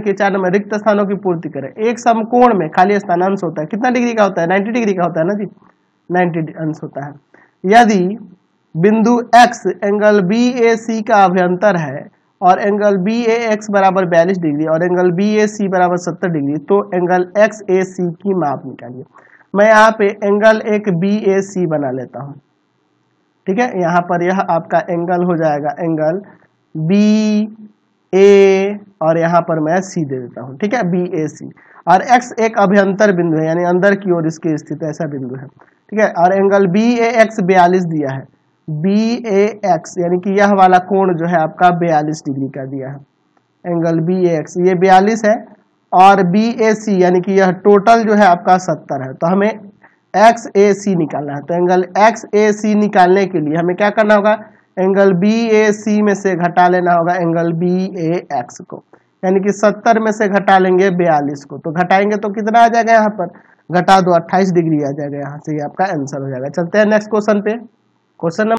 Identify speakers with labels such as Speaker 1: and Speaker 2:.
Speaker 1: के चार नंबर रिक्त स्थानों की पूर्ति करें एक समकोण में खाली स्थान अंश होता है कितना डिग्री का होता है 90 डिग्री का होता है ना जी 90 अंश होता है यदि बिंदु x angle B A C का अभ्यंतर है और एंगल बी ए एक्स बराबर बयालीस डिग्री और एंगल बी ए सी बराबर सत्तर डिग्री तो एंगल एक्स ए सी की माप निकालिए मैं यहाँ पे एंगल एक बी ए सी बना लेता हूँ ठीक है यहाँ पर यह आपका एंगल हो जाएगा एंगल बी ए और यहाँ पर मैं सी दे देता हूँ ठीक है बी ए सी और एक्स एक अभ्यंतर बिंदु है यानी अंदर की ओर इसके स्थित ऐसा बिंदु है ठीक है और एंगल बी ए एक्स बयालीस दिया है बी ए एक्स यानी कि यह वाला कोण जो है आपका बयालीस डिग्री का दिया है एंगल बी ए एक्स ये बयालीस है और बी ए सी यानी कि यह टोटल जो है आपका सत्तर है तो हमें एक्स ए सी निकालना है तो एंगल एक्स ए सी निकालने के लिए हमें क्या करना होगा एंगल बी ए सी में से घटा लेना होगा एंगल बी ए एक्स को यानी कि सत्तर में से घटा लेंगे बयालीस को तो घटाएंगे तो कितना आ जाएगा यहाँ पर घटा दो अट्ठाईस डिग्री आ जाएगा यहाँ से ये आपका आंसर हो जाएगा चलते हैं नेक्स्ट क्वेश्चन पे क्वेश्चन नंबर